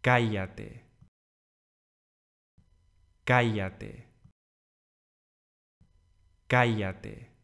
Cállate. Cállate. Cállate.